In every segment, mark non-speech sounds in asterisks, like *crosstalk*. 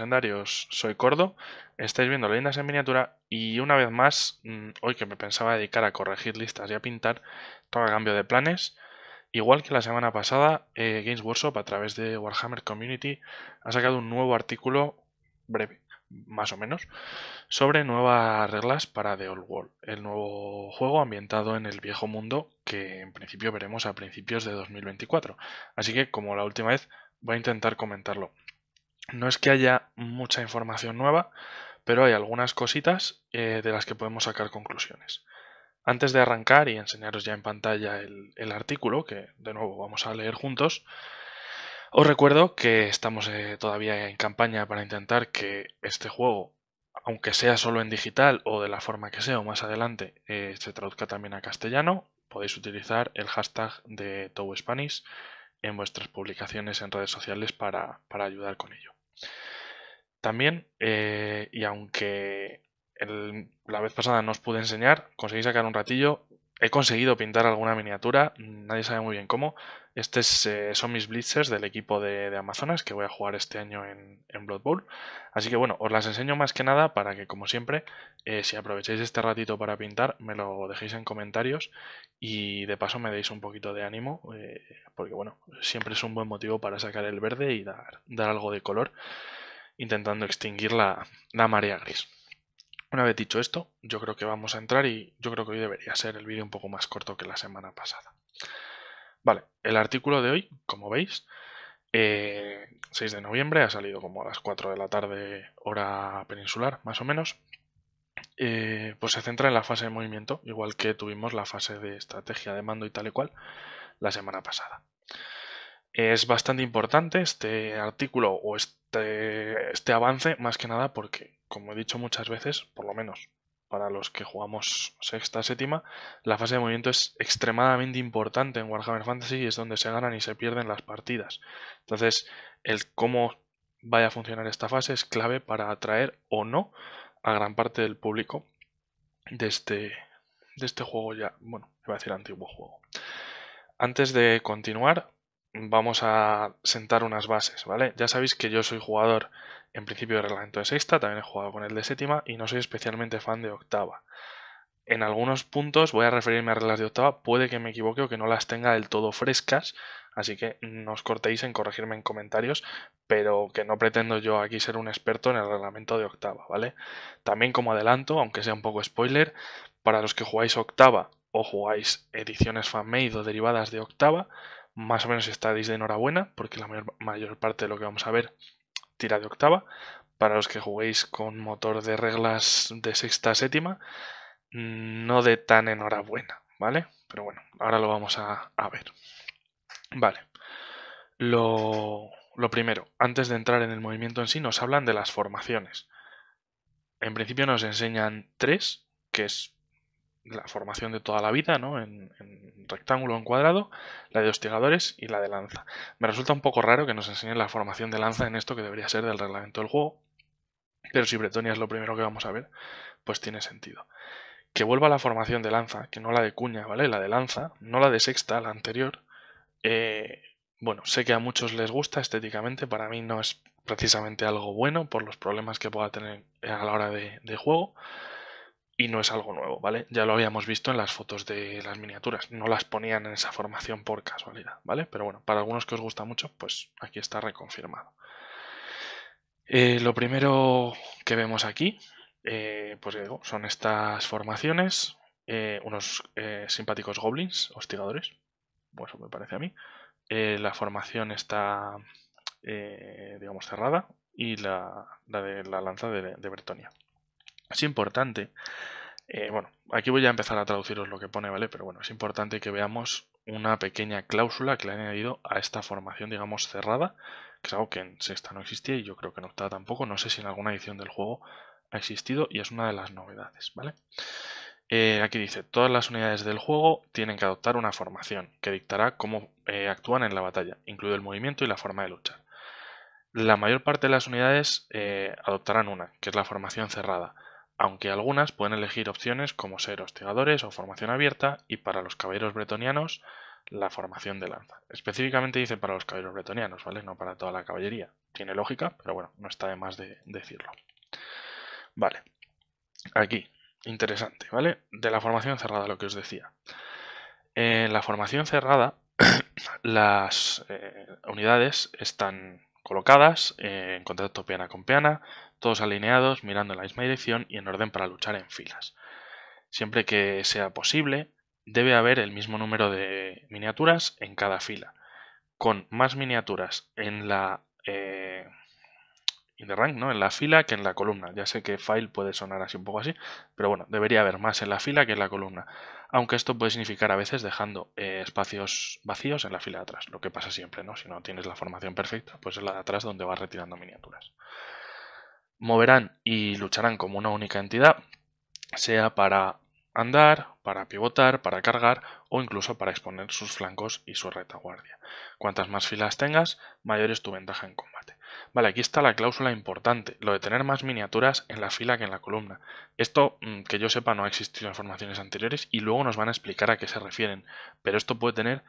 legendarios, soy Cordo, estáis viendo Leyendas en miniatura y una vez más, mm, hoy que me pensaba dedicar a corregir listas y a pintar, todo cambio de planes. Igual que la semana pasada, eh, Games Workshop a través de Warhammer Community ha sacado un nuevo artículo breve, más o menos, sobre nuevas reglas para The Old World, el nuevo juego ambientado en el viejo mundo que en principio veremos a principios de 2024. Así que como la última vez voy a intentar comentarlo. No es que haya mucha información nueva, pero hay algunas cositas eh, de las que podemos sacar conclusiones. Antes de arrancar y enseñaros ya en pantalla el, artículo, que de nuevo vamos a leer juntos, os recuerdo que estamos eh, todavía en campaña para intentar que este juego, aunque sea solo en digital o de la forma que sea o más adelante, eh, se traduzca también a castellano. Podéis utilizar el hashtag de Tow Spanish en vuestras publicaciones en redes sociales para ayudar con ello. También, eh, y aunque la vez pasada no os pude enseñar, conseguí sacar un ratillo He conseguido pintar alguna miniatura, nadie sabe muy bien cómo. Estos eh, son mis blitzers del equipo de, Amazonas que voy a jugar este año en, Blood Bowl. Así que bueno, os las enseño más que nada para que como siempre, eh, si aprovecháis este ratito para pintar, me lo dejéis en comentarios y de paso me deis un poquito de ánimo, eh, porque bueno, siempre es un buen motivo para sacar el verde y dar, dar algo de color, intentando extinguir la marea gris. Una vez dicho esto, yo creo que vamos a entrar y yo creo que hoy debería ser el vídeo un poco más corto que la semana pasada. Vale, el artículo de hoy, como veis, 6 eh, de noviembre, ha salido como a las 4 de la tarde hora peninsular, más o menos. Eh, pues se centra en la fase de movimiento, igual que tuvimos la fase de estrategia de mando y tal y cual la semana pasada. Es bastante importante este artículo o este, este avance, más que nada porque como he dicho muchas veces, por lo menos para los que jugamos sexta, séptima, la fase de movimiento es extremadamente importante en Warhammer Fantasy y es donde se ganan y se pierden las partidas. Entonces, el cómo vaya a funcionar esta fase es clave para atraer o no a gran parte del público de este, de este juego ya, bueno, iba a decir antiguo juego. Antes de continuar, vamos a sentar unas bases, ¿vale? Ya sabéis que yo soy jugador en principio el reglamento de sexta, también he jugado con el de séptima y no soy especialmente fan de octava. En algunos puntos voy a referirme a reglas de octava, puede que me equivoque o que no las tenga del todo frescas, así que no os cortéis en corregirme en comentarios, pero que no pretendo yo aquí ser un experto en el reglamento de octava, ¿vale? También como adelanto, aunque sea un poco spoiler, para los que jugáis octava o jugáis ediciones fanmade o derivadas de octava, más o menos estaréis de enhorabuena, porque la mayor parte de lo que vamos a ver tira de octava. Para los que juguéis con motor de reglas de sexta, séptima, mm, no de tan enhorabuena, ¿vale? Pero bueno, ahora lo vamos a, ver. Vale. Lo, lo primero, antes de entrar en el movimiento en sí, nos hablan de las formaciones. En principio nos enseñan tres, que es la formación de toda la vida, ¿no? En, en rectángulo, en cuadrado, la de hostigadores y la de lanza. Me resulta un poco raro que nos enseñen la formación de lanza en esto que debería ser del reglamento del juego, pero si Bretonia es lo primero que vamos a ver, pues tiene sentido. Que vuelva la formación de lanza, que no la de cuña, ¿vale? La de lanza, no la de sexta, la anterior. Eh, bueno, sé que a muchos les gusta estéticamente, para mí no es precisamente algo bueno por los problemas que pueda tener a la hora de juego y no es algo nuevo, ¿vale? Ya lo habíamos visto en las fotos de las miniaturas, no las ponían en esa formación por casualidad, ¿vale? Pero bueno, para algunos que os gusta mucho, pues aquí está reconfirmado. Eh, lo primero que vemos aquí, eh, pues son estas formaciones, eh, unos simpáticos goblins, hostigadores, pues me parece a mí. la formación está, digamos, cerrada y la, de la lanza de, de Bretonia. Es importante eh, bueno, aquí voy a empezar a traduciros lo que pone, ¿vale? Pero bueno, es importante que veamos una pequeña cláusula que le han añadido a esta formación, digamos, cerrada, que es algo que en sexta no existía y yo creo que en octava tampoco, no sé si en alguna edición del juego ha existido y es una de las novedades, ¿vale? Eh, aquí dice, todas las unidades del juego tienen que adoptar una formación que dictará cómo eh, actúan en la batalla, incluido el movimiento y la forma de luchar. La mayor parte de las unidades adoptarán una, que es la formación cerrada aunque algunas pueden elegir opciones como ser hostigadores o formación abierta y para los caballeros bretonianos la formación de lanza. Específicamente dice para los caballeros bretonianos, ¿vale? No para toda la caballería. Tiene lógica, pero bueno, no está de más de decirlo. Vale. Aquí, interesante, ¿vale? De la formación cerrada, lo que os decía. En la formación cerrada, *clears throat* las eh, unidades están colocadas, eh, en contacto peana con peana, todos alineados, mirando en la misma dirección y en orden para luchar en filas. Siempre que sea posible, debe haber el mismo número de miniaturas en cada fila, con más miniaturas en la eh, ¿no? En la fila que en la columna. Ya sé que file puede sonar así un poco así, pero bueno, debería haber más en la fila que en la columna aunque esto puede significar a veces dejando eh, espacios vacíos en la fila de atrás, lo que pasa siempre, ¿no? Si no tienes la formación perfecta, pues es la de atrás donde vas retirando miniaturas. Moverán y lucharán como una única entidad, sea para andar, para pivotar, para cargar o incluso para exponer sus flancos y su retaguardia. Cuantas más filas tengas, mayor es tu ventaja en combate. Vale, aquí está la cláusula importante, lo de tener más miniaturas en la fila que en la columna. Esto, mm, que yo sepa, no ha existido en formaciones anteriores y luego nos van a explicar a qué se refieren, pero esto puede tener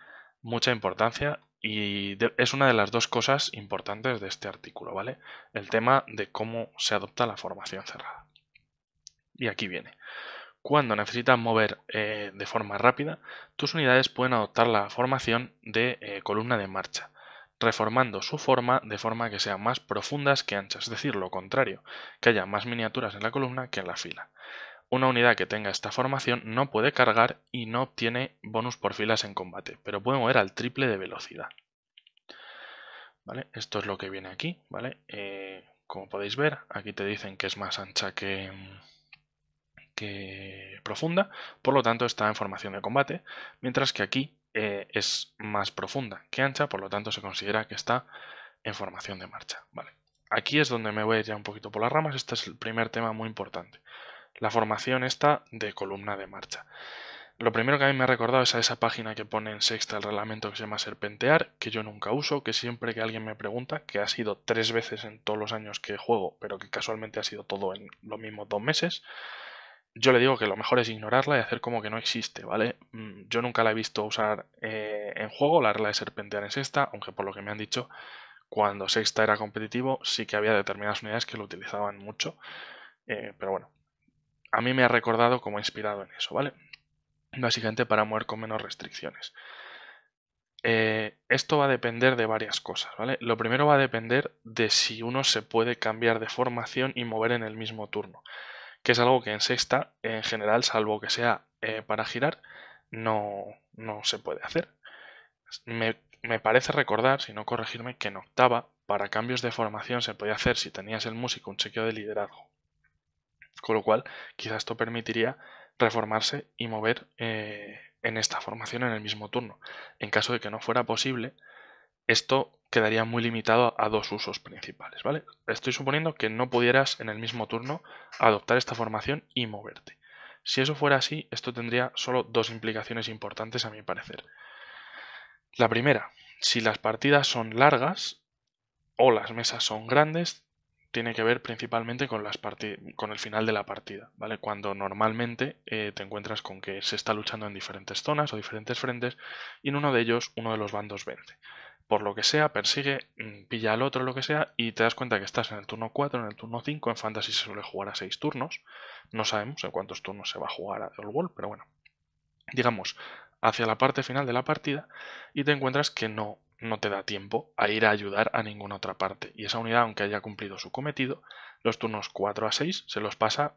mucha importancia y es una de las dos cosas importantes de este artículo, ¿vale? El tema de cómo se adopta la formación cerrada. Y aquí viene. Cuando necesitas mover eh, de forma rápida, tus unidades pueden adoptar la formación de eh, columna de marcha reformando su forma de forma que sea más profundas que anchas, es decir, lo contrario, que haya más miniaturas en la columna que en la fila. Una unidad que tenga esta formación no puede cargar y no obtiene bonus por filas en combate, pero puede mover al triple de velocidad. ¿Vale? Esto es lo que viene aquí, ¿vale? Eh, como podéis ver, aquí te dicen que es más ancha que, que profunda, por lo tanto está en formación de combate, mientras que aquí eh, es más profunda que ancha, por lo tanto se considera que está en formación de marcha. Vale. Aquí es donde me voy ya un poquito por las ramas, este es el primer tema muy importante. La formación esta de columna de marcha. Lo primero que a mí me ha recordado es a esa página que pone en sexta el reglamento que se llama Serpentear, que yo nunca uso, que siempre que alguien me pregunta, que ha sido tres veces en todos los años que juego, pero que casualmente ha sido todo en los mismos dos meses, yo le digo que lo mejor es ignorarla y hacer como que no existe, ¿vale? Mm, yo nunca la he visto usar eh, en juego, la regla de serpentear en esta aunque por lo que me han dicho, cuando sexta era competitivo sí que había determinadas unidades que lo utilizaban mucho, eh, pero bueno, a mí me ha recordado como inspirado en eso, ¿vale? Básicamente para mover con menos restricciones. Eh, esto va a depender de varias cosas, ¿vale? Lo primero va a depender de si uno se puede cambiar de formación y mover en el mismo turno que es algo que en sexta, en general, salvo que sea eh, para girar, no, no, se puede hacer. Me, parece recordar, si no corregirme, que en octava, para cambios de formación se podía hacer si tenías el músico un chequeo de liderazgo. Con lo cual, quizás esto permitiría reformarse y mover eh, en esta formación en el mismo turno. En caso de que no fuera posible, esto quedaría muy limitado a dos usos principales, ¿vale? Estoy suponiendo que no pudieras en el mismo turno adoptar esta formación y moverte. Si eso fuera así, esto tendría solo dos implicaciones importantes a mi parecer. La primera, si las partidas son largas o las mesas son grandes, tiene que ver principalmente con, el final de la partida, ¿vale? Cuando normalmente eh, te encuentras con que se está luchando en diferentes zonas o diferentes frentes y en uno de ellos uno de los bandos vence por lo que sea, persigue, mm, pilla al otro, lo que sea, y te das cuenta que estás en el turno 4, en el turno 5. En Fantasy se suele jugar a 6 turnos. No sabemos en cuántos turnos se va a jugar a The pero bueno. Digamos, hacia la parte final de la partida y te encuentras que no, no te da tiempo a ir a ayudar a ninguna otra parte. Y esa unidad, aunque haya cumplido su cometido, los turnos 4 a 6 se los pasa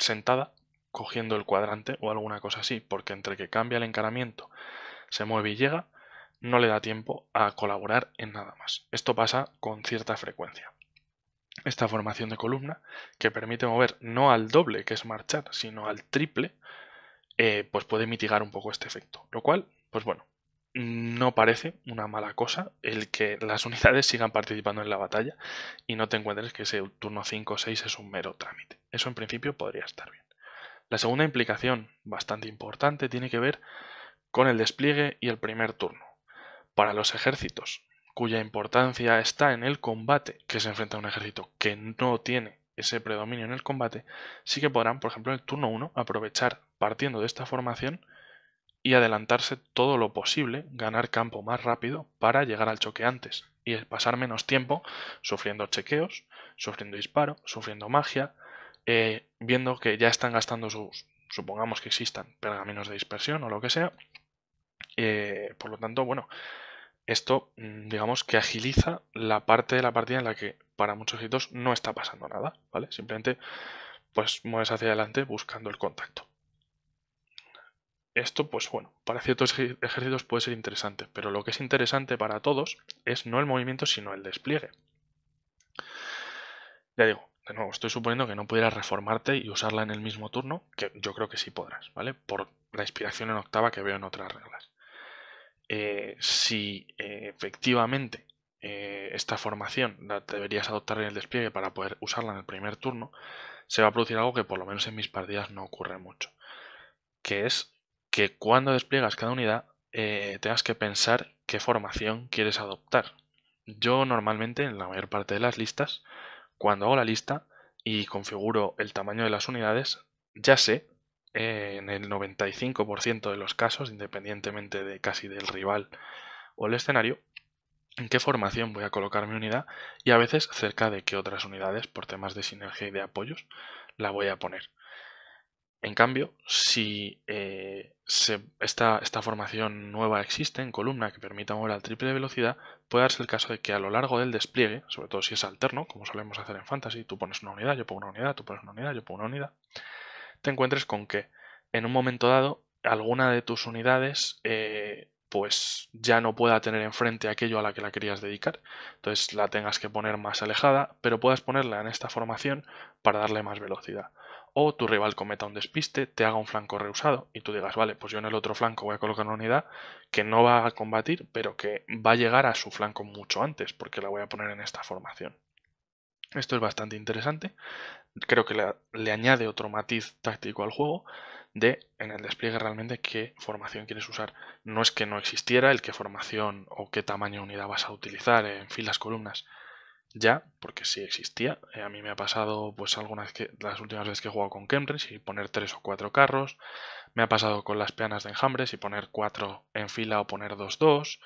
sentada cogiendo el cuadrante o alguna cosa así, porque entre que cambia el encaramiento, se mueve y llega, no le da tiempo a colaborar en nada más. Esto pasa con cierta frecuencia. Esta formación de columna, que permite mover no al doble, que es marchar, sino al triple, eh, pues puede mitigar un poco este efecto. Lo cual, pues bueno, no parece una mala cosa el que las *laughs* unidades sigan participando en la batalla y no te encuentres que ese turno 5 o 6 es un mero trámite. Eso en principio podría estar bien. La segunda implicación, bastante importante, tiene que ver con el despliegue y el primer turno para los ejércitos, cuya importancia está en el combate, que se enfrenta a un ejército que no tiene ese predominio en el combate, sí que podrán, por ejemplo, en el turno 1 aprovechar partiendo de esta formación y adelantarse todo lo posible, ganar campo más rápido para llegar al choque antes y pasar menos tiempo sufriendo chequeos, sufriendo disparo, sufriendo magia, eh, viendo que ya están gastando sus, supongamos que existan pergaminos de dispersión o lo que sea. Eh, por lo tanto, bueno, esto, mm, digamos que agiliza la parte de la partida en la que para muchos ejércitos no está pasando nada, ¿vale? Simplemente, pues mueves hacia adelante buscando el contacto. Esto, pues bueno, para ciertos ejércitos puede ser interesante, pero lo que es interesante para todos es no el movimiento, sino el despliegue. Ya digo, de nuevo, estoy suponiendo que no pudieras reformarte y usarla en el mismo turno, que yo creo que sí podrás, ¿vale? Por la inspiración en octava que veo en otras reglas. Eh, si eh, efectivamente eh, esta formación la deberías adoptar en el despliegue para poder usarla en el primer turno, se va a producir algo que por lo menos en mis partidas no ocurre mucho, que es que cuando despliegas cada unidad tengas que pensar qué formación quieres adoptar. Yo normalmente en la mayor parte de las listas, cuando hago la lista y configuro el tamaño de las unidades, ya sé eh, en el 95% de los casos, independientemente de casi del rival o el escenario, en qué formación voy a colocar mi unidad y a veces cerca de qué otras unidades, por temas de sinergia y de apoyos, la voy a poner. En cambio, si eh, esta, esta, formación nueva existe en columna que permita mover al triple de velocidad, puede darse el caso de que a lo largo del despliegue, sobre todo si es alterno, como solemos hacer en Fantasy, tú pones una unidad, yo pongo una unidad, tú pones una unidad, yo pongo una unidad, te encuentres con que en un momento dado alguna de tus unidades eh, pues ya no pueda tener enfrente aquello a la que la querías dedicar. Entonces la tengas que poner más alejada, pero puedas ponerla en esta formación para darle más velocidad. O tu rival cometa un despiste, te haga un flanco reusado y tú digas, vale, pues yo en el otro flanco voy a colocar una unidad que no va a combatir, pero que va a llegar a su flanco mucho antes, porque la voy a poner en esta formación. Esto es bastante interesante creo que le, añade otro matiz táctico al juego de en el despliegue realmente qué formación quieres usar. No es que no existiera el qué formación o qué tamaño de unidad vas a utilizar en filas, columnas. Ya, porque sí existía. Eh, a mí me ha pasado pues algunas que las últimas veces que he jugado con cambridge y poner tres o cuatro carros. Me ha pasado con las peanas de enjambres y poner cuatro en fila o poner dos dos.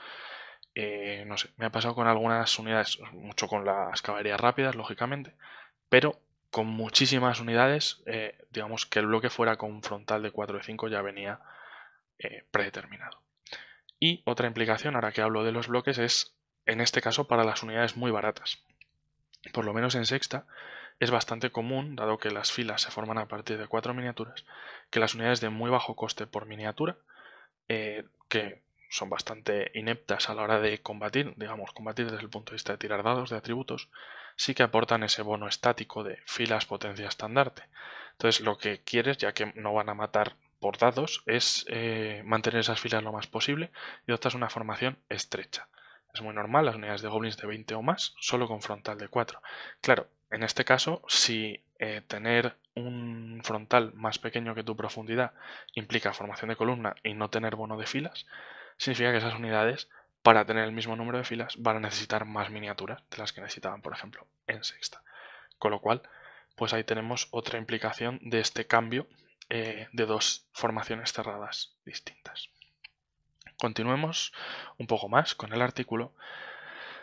Eh, no sé, me ha pasado con algunas unidades, mucho con las caballerías rápidas, lógicamente, pero con muchísimas unidades, eh, digamos que el bloque fuera con frontal de 4 y 5 ya venía eh, predeterminado. Y otra implicación, ahora que hablo de los bloques, es en este caso para las unidades muy baratas. Por lo menos en sexta es bastante común, dado que las filas se forman a partir de cuatro miniaturas, que las unidades de muy bajo coste por miniatura, eh, que son bastante ineptas a la hora de combatir, digamos, combatir desde el punto de vista de tirar dados, de atributos, sí que aportan ese bono estático de filas potencia estandarte. Entonces lo que quieres, ya que no van a matar por dados, es eh, mantener esas filas lo más posible y optas una formación estrecha. Es muy normal, las unidades de goblins de 20 o más, solo con frontal de 4. Claro, en este caso, si eh, tener un frontal más pequeño que tu profundidad implica formación de columna y no tener bono de filas, significa que esas unidades para tener el mismo número de filas van a necesitar más miniaturas de las que necesitaban, por ejemplo, en sexta. Con lo cual, pues ahí tenemos otra implicación de este cambio eh, de dos formaciones cerradas distintas. Continuemos un poco más con el artículo.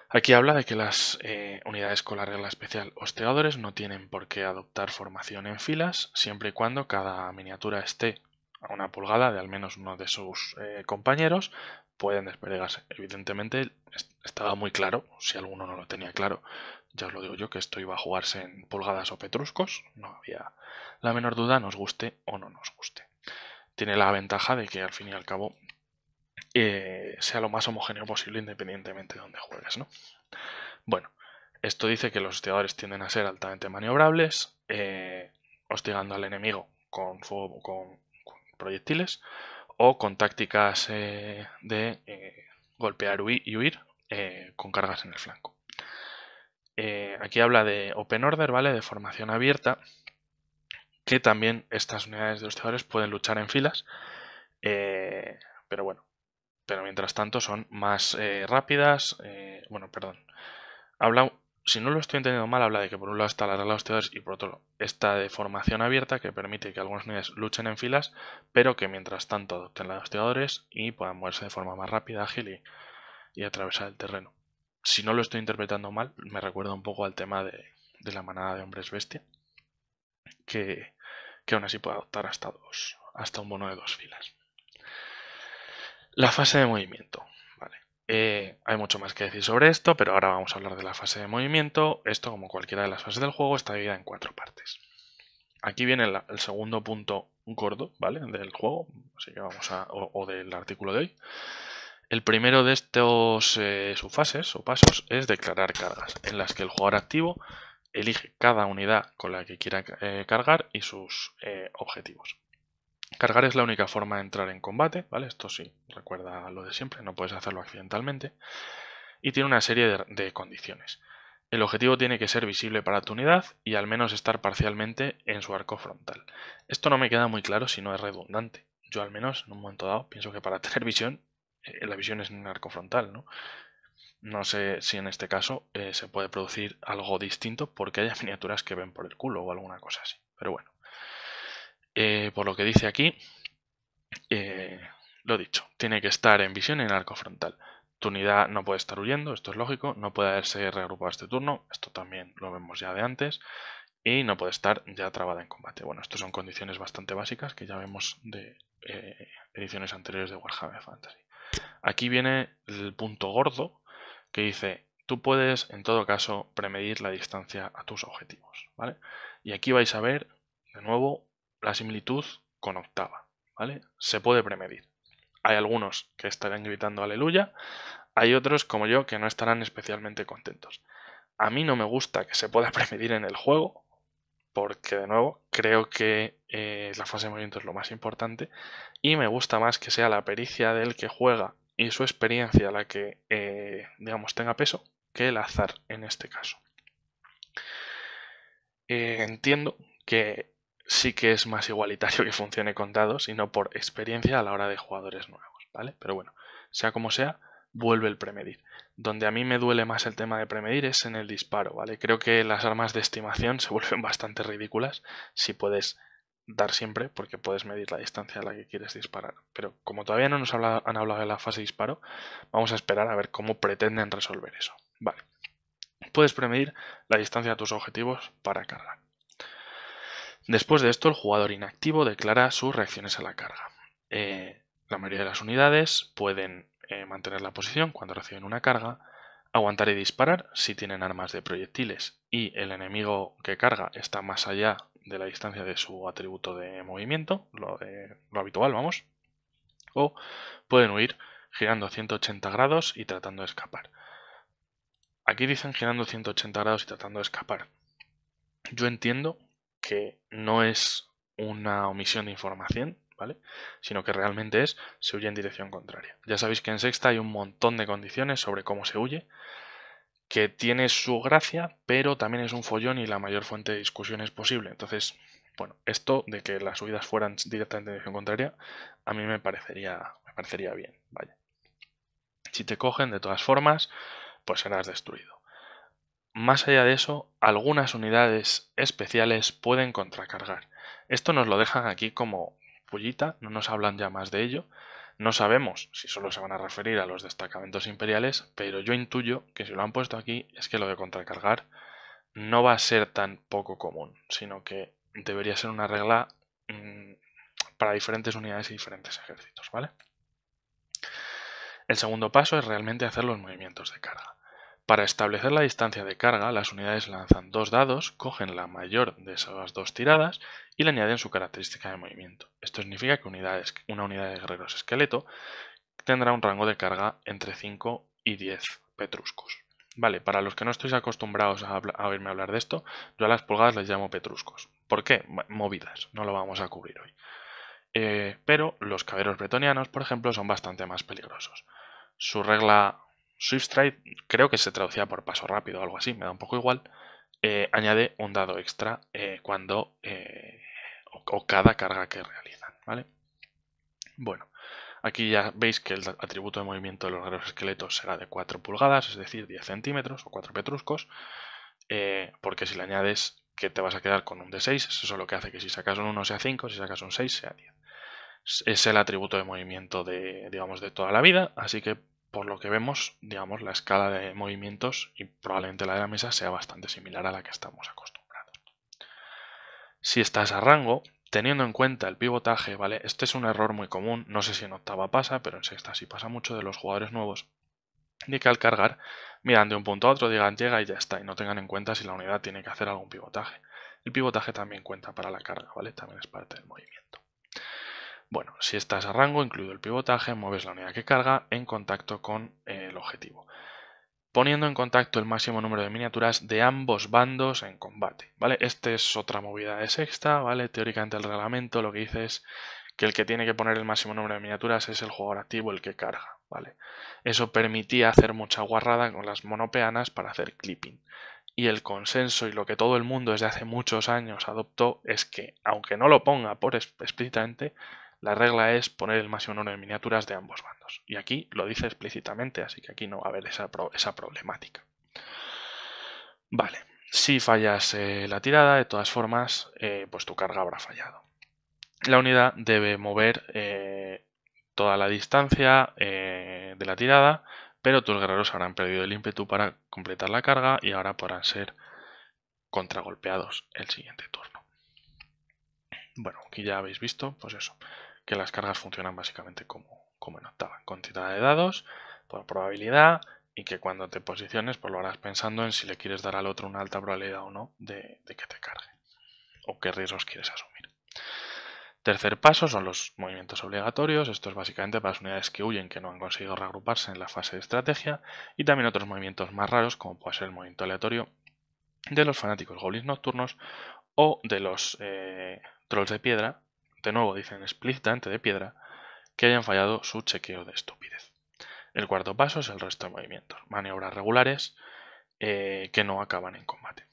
Aquí habla de que las eh, unidades con la regla especial hosteadores no tienen por qué adoptar formación en filas siempre y cuando cada miniatura esté a una pulgada de al menos uno de sus eh, compañeros, pueden desplegarse. Evidentemente estaba muy claro, si alguno no lo tenía claro, ya os lo digo yo, que esto iba a jugarse en pulgadas o petruscos, no había la menor duda, nos guste o no nos guste. Tiene la ventaja de que al fin y al cabo eh, sea lo más homogéneo posible independientemente de donde juegues, Bueno, esto dice que los hostigadores tienden a ser altamente maniobrables, eh, hostigando al enemigo con, fuego, con, con proyectiles, o con tácticas eh, de eh, golpear y huir eh, con cargas en el flanco. aquí habla de open order, ¿vale? De formación abierta, que también estas unidades de hostigadores pueden luchar en filas, pero bueno, pero mientras tanto son más rápidas, bueno, perdón. Habla si no lo estoy entendiendo mal, habla de que por un lado está la regla de los tiradores y por otro está de formación abierta que permite que algunos unidades luchen en filas, pero que mientras tanto adopten la de los tiradores y puedan moverse de forma más rápida, ágil y, y, atravesar el terreno. Si no lo estoy interpretando mal, me recuerda un poco al tema de, la manada de hombres bestia, que, que, aún así puede adoptar hasta, dos, hasta un bono de dos filas. La fase de movimiento. Eh, hay mucho más que decir sobre esto, pero ahora vamos a hablar de la fase de movimiento. Esto, como cualquiera de las fases del juego, está dividida en cuatro partes. Aquí viene el, segundo punto gordo, ¿vale? Del juego, vamos o, del artículo de hoy. El primero de estos eh, subfases o pasos es declarar cargas, en las que el jugador activo elige cada unidad con la que quiera eh, cargar y sus objetivos. Cargar es la única forma de entrar en combate, ¿vale? Esto sí, recuerda lo de siempre, no puedes hacerlo accidentalmente. Y tiene una serie de, condiciones. El objetivo tiene que ser visible para tu unidad y al menos estar parcialmente en su arco frontal. Esto no me queda muy claro si no es redundante. Yo al menos, en un momento dado, pienso que para *laughs* tener visión, eh, la visión es en un arco frontal, ¿no? No sé si en este caso eh, se puede producir algo distinto porque haya *laughs* miniaturas que ven por el culo o alguna cosa así. Pero bueno. Eh, por lo que dice aquí, eh, lo dicho, tiene que estar en visión en arco frontal. Tu unidad no puede estar huyendo, esto es lógico, no puede haberse reagrupado este turno, esto también lo vemos ya de antes, y no puede estar ya trabada en combate. Bueno, estas son condiciones bastante básicas que ya vemos de eh, ediciones anteriores de Warhammer Fantasy. Aquí viene el punto gordo que dice, tú puedes en todo caso premedir la distancia a tus objetivos, ¿vale? Y aquí vais a ver de nuevo la similitud con octava, ¿vale? Se puede premedir. Hay algunos que estarán gritando aleluya, hay otros como yo que no estarán especialmente contentos. A mí no me gusta que se pueda *laughs* premedir en el juego, porque de nuevo creo que eh, la fase de movimiento es lo más importante y me gusta más que sea la pericia del que juega y su experiencia la que, eh, digamos, tenga peso que el azar en este caso. Eh, entiendo que sí que es más igualitario que funcione con dados y por experiencia a la hora de jugadores nuevos, ¿vale? Pero bueno, sea como sea, vuelve el premedir. Donde a mí me duele más el tema de premedir es en el disparo, ¿vale? Creo que las armas de estimación se *laughs* vuelven bastante ridículas si puedes dar siempre, porque puedes medir la distancia a la que quieres disparar. Pero como todavía no nos han hablado de la fase de disparo, vamos a esperar a ver cómo pretenden resolver eso. Vale. Puedes premedir la distancia a tus objetivos para cargar. Después de esto, el jugador inactivo declara sus reacciones a la carga. Eh, la mayoría de las unidades pueden eh, mantener la posición cuando reciben una carga, aguantar y disparar si tienen armas de proyectiles y el enemigo que carga está más allá de la distancia de su atributo de movimiento, lo, eh, lo habitual, vamos, o pueden huir girando 180 grados y tratando de escapar. Aquí dicen girando 180 grados y tratando de escapar. Yo entiendo que no es una omisión de información, ¿vale? Sino que realmente es se huye en dirección contraria. Ya sabéis que en sexta hay un montón de condiciones sobre cómo se huye, que tiene su gracia, pero también es un follón y la mayor fuente de discusión es posible. Entonces, bueno, esto de que las huidas fueran directamente en dirección contraria, a mí me parecería, me parecería bien, vaya. Si te cogen, de todas formas, pues serás destruido. Más allá de eso, algunas unidades especiales pueden contracargar. Esto nos lo dejan aquí como pullita, no nos hablan ya más de ello. No sabemos si solo se van a referir a los destacamentos imperiales, pero yo intuyo que si lo han puesto aquí es que lo de contracargar no va a ser tan poco común, sino que debería ser una regla mm, para diferentes unidades y diferentes ejércitos, ¿vale? El segundo paso es realmente hacer los movimientos de carga. Para establecer la distancia de carga, las unidades lanzan dos dados, cogen la mayor de esas dos tiradas y le añaden su característica de movimiento. Esto significa que una unidad de guerreros esqueleto tendrá un rango de carga entre 5 y 10 petruscos. Vale, para los que no estéis acostumbrados a, oírme hablar de esto, yo a las pulgadas les llamo petruscos. ¿Por qué? Movidas, no lo vamos a cubrir hoy. Eh, pero los caberos bretonianos, por ejemplo, son bastante más peligrosos. Su regla Swift Stride creo que se traducía por paso rápido o algo así, me da un poco igual. Eh, añade un dado extra eh, cuando eh, o, cada carga que realizan, ¿vale? Bueno, aquí ya veis que el atributo de movimiento de los guerreros esqueletos será de 4 pulgadas, es decir, 10 centímetros o 4 petruscos, porque si le añades que te vas a quedar con un de 6 eso es lo que hace que si sacas un 1 sea 5, si sacas un 6 sea 10 es el atributo de movimiento de, digamos, de toda la vida, así que por lo que vemos, digamos, la escala de movimientos y probablemente la de la mesa sea bastante similar a la que estamos acostumbrados. Si estás a rango, teniendo en cuenta el pivotaje, ¿vale? Este es un error muy común, no sé si en octava pasa, pero en sexta sí pasa mucho de los jugadores nuevos, de que al cargar miran de un punto a otro, digan llega y ya está, y no tengan en cuenta si la unidad tiene que hacer algún pivotaje. El pivotaje también cuenta para la carga, ¿vale? También es parte del movimiento. Bueno, si estás a rango, incluido el pivotaje, mueves la unidad que carga en contacto con el objetivo, poniendo en contacto el máximo número de miniaturas de ambos bandos en combate, ¿vale? Esta es otra movida de sexta, ¿vale? Teóricamente el reglamento lo que dice es que el que tiene que poner el máximo número de miniaturas es el jugador activo, el que carga, ¿vale? Eso permitía hacer mucha guarrada con las monopeanas para hacer clipping. Y el consenso y lo que todo el mundo desde hace muchos años adoptó es que, aunque no lo ponga por explícitamente, la regla es poner el máximo número de miniaturas de ambos bandos. Y aquí lo dice explícitamente, así que aquí no va a haber esa, problemática. Vale, si fallas eh, la tirada, de todas formas, eh, pues tu carga habrá fallado. La unidad debe mover eh, toda la distancia de la tirada, pero tus guerreros habrán perdido el ímpetu para completar la carga y ahora podrán ser contragolpeados el siguiente turno. Bueno, aquí ya habéis visto, pues eso, que las cargas funcionan básicamente como, como en octava, cantidad de dados, por probabilidad y que cuando te posiciones pues lo harás pensando en si le quieres dar al otro una alta probabilidad o no de, que te cargue o qué riesgos quieres asumir. Tercer paso son los movimientos obligatorios, esto es básicamente para las unidades que huyen que no han conseguido reagruparse en la fase de estrategia y también otros movimientos más raros como puede ser el movimiento aleatorio de los fanáticos goblins nocturnos o de los eh, trolls de piedra de nuevo dicen explícitamente de piedra, que hayan fallado su chequeo de estupidez. El cuarto paso es el resto de movimientos, maniobras regulares eh, que no acaban en combate.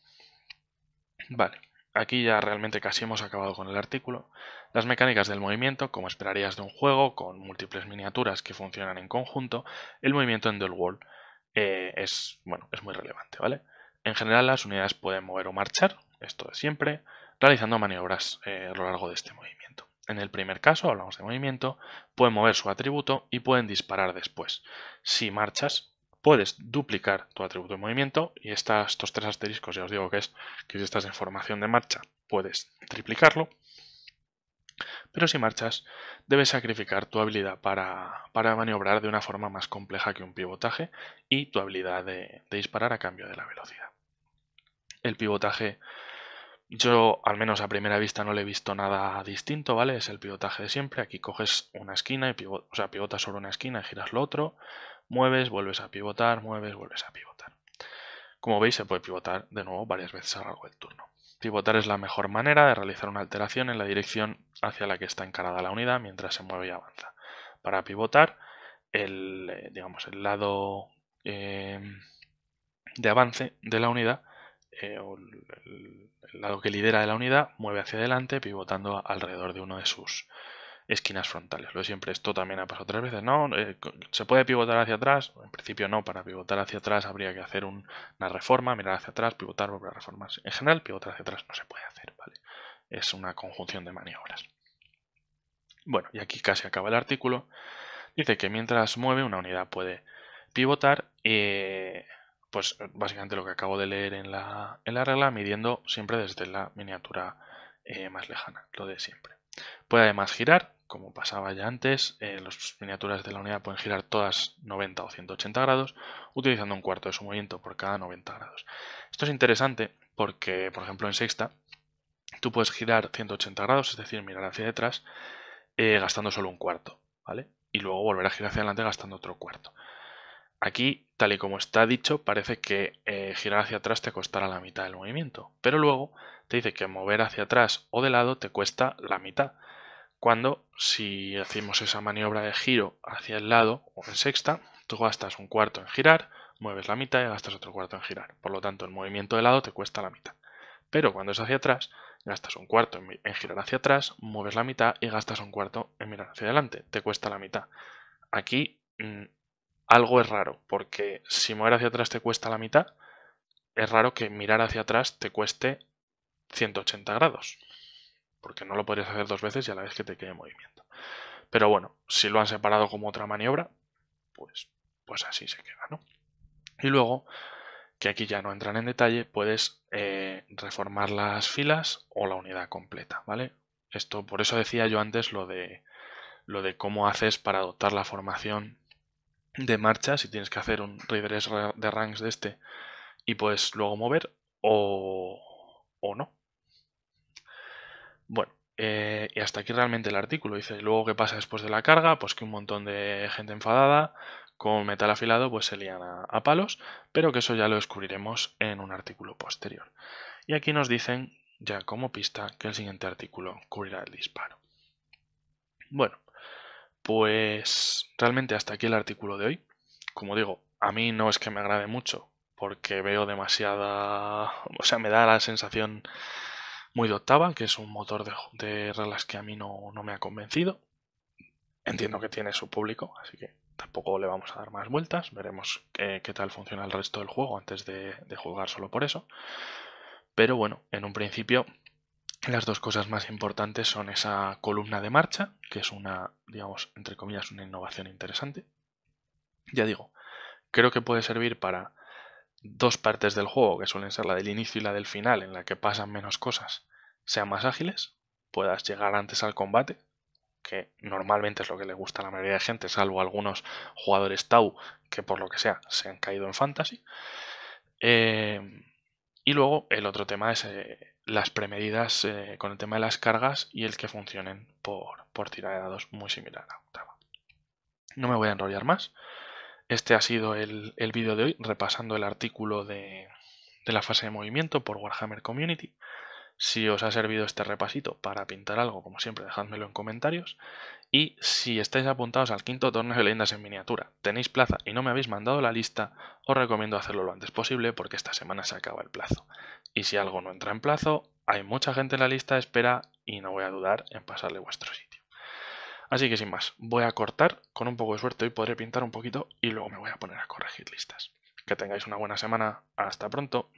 Vale, aquí ya realmente casi hemos acabado con el artículo. Las mecánicas del movimiento, como esperarías de un juego con múltiples miniaturas que funcionan en conjunto, el movimiento en The World eh, es, bueno, es muy relevante, ¿vale? En general las unidades pueden mover o marchar, esto de siempre, realizando maniobras eh, a lo largo de este movimiento. En el primer caso, hablamos de movimiento, pueden mover su atributo y pueden disparar después. Si marchas, puedes duplicar tu atributo de movimiento y estas, estos tres asteriscos, ya os digo que es que si estás en formación de marcha, puedes triplicarlo. Pero si marchas, debes sacrificar tu habilidad para, maniobrar de una forma más compleja que un pivotaje y tu habilidad de, de disparar a cambio de la velocidad. El pivotaje yo, al menos a primera vista, no le he visto nada distinto, ¿vale? Es el pivotaje de siempre. Aquí coges una esquina, y pivot o sea, pivotas sobre una esquina y giras lo otro, mueves, vuelves a pivotar, mueves, vuelves a pivotar. Como veis, se puede pivotar de nuevo varias veces a lo largo del turno. Pivotar es la mejor manera de realizar una alteración en la dirección hacia la que está encarada la unidad mientras se mueve y avanza. Para pivotar, el, eh, digamos, el lado eh, de avance de la unidad eh, el, lado que lidera de la unidad mueve hacia adelante pivotando alrededor de uno de sus esquinas frontales. Lo siempre, esto también ha pasado tres veces, ¿no? Eh, ¿Se puede pivotar hacia atrás? En principio no, para pivotar hacia atrás habría que hacer una reforma, mirar hacia atrás, pivotar, volver a reformar. En general, pivotar hacia atrás no se puede hacer, ¿vale? Es una conjunción de maniobras. Bueno, y aquí casi acaba el artículo. Dice que mientras mueve una unidad puede pivotar eh, pues eh, básicamente lo que acabo de leer en la, regla, midiendo siempre desde la miniatura eh, más lejana, lo de siempre. Puede además girar, como pasaba ya antes, eh, las miniaturas de la unidad pueden girar todas 90 o 180 grados, utilizando un cuarto de su movimiento por cada 90 grados. Esto es interesante porque, por ejemplo, en sexta, tú puedes girar 180 grados, es decir, mirar hacia detrás, gastando solo un cuarto, ¿vale? Y luego volver a girar hacia adelante gastando otro cuarto. Aquí, tal y como está dicho, parece que eh, girar hacia atrás te costará la mitad del movimiento, pero luego te dice que mover hacia atrás o de lado te cuesta la mitad, cuando si hacemos esa maniobra de giro hacia el lado o en sexta, tú gastas un cuarto en girar, mueves la mitad y gastas otro cuarto en girar, por lo tanto el movimiento de lado te cuesta la mitad. Pero cuando es hacia atrás, gastas un cuarto en girar hacia atrás, mueves la mitad y gastas un cuarto en mirar hacia adelante, te cuesta la mitad. Aquí mm, algo es raro, porque si mover hacia atrás te cuesta la mitad, es raro que mirar hacia atrás te cueste 180 grados, porque no lo podrías hacer dos veces y a la vez que te quede movimiento. Pero bueno, si lo han separado como otra maniobra, pues, pues así se queda, ¿no? Y luego, que aquí ya no entran en detalle, puedes eh, reformar las filas o la unidad completa, ¿vale? Esto, por eso decía yo antes lo de, lo de cómo haces para adoptar la formación de marcha, si tienes que hacer un reverse de ranks de este y puedes luego mover o, o no. Bueno, eh, y hasta aquí realmente el artículo. Dice, luego qué pasa después de la carga, pues que un montón de gente enfadada con metal afilado pues se lían a, a palos, pero que eso ya lo descubriremos en un artículo posterior. Y aquí nos dicen ya como pista que el siguiente artículo cubrirá el disparo. Bueno, pues realmente hasta aquí el artículo de hoy. Como digo, a mí no es que me agrade mucho, porque veo demasiada... O sea, me da la sensación muy de octava, que es un motor de, reglas que a mí no, no me ha convencido. Entiendo que tiene su público, así que tampoco le vamos a dar más vueltas. Veremos qué, tal funciona el resto del juego antes de jugar solo por eso. Pero bueno, en un principio las dos cosas más importantes son esa columna de marcha, que es una, digamos, entre comillas, una innovación interesante. Ya digo, creo que puede servir para dos partes del juego, que suelen ser la del inicio y la del final, en la que pasan menos cosas, sean más ágiles, puedas llegar antes al combate, que normalmente es lo que le gusta a la mayoría de gente, salvo algunos jugadores Tau que por lo que sea se han caído en fantasy. Eh, y luego el otro tema es eh, las premedidas eh, con el tema de las cargas y el que funcionen por, por tirada de dados muy similar a la octava. No me voy a enrollar más. Este ha sido el, vídeo de hoy repasando el artículo de la fase de movimiento por Warhammer Community. Si os ha servido este repasito para pintar algo, como siempre, dejadmelo en comentarios. Y si estáis apuntados al quinto torneo de leyendas en miniatura, tenéis plaza y no me habéis mandado la lista, os recomiendo hacerlo lo antes posible porque esta semana se acaba el plazo. Y si algo no entra en plazo, hay mucha gente en la lista de espera y no voy a dudar en pasarle vuestro sitio. Así que sin más, voy a cortar, con un poco de suerte y podré pintar un poquito y luego me voy a poner a corregir listas. Que tengáis una buena semana, hasta pronto.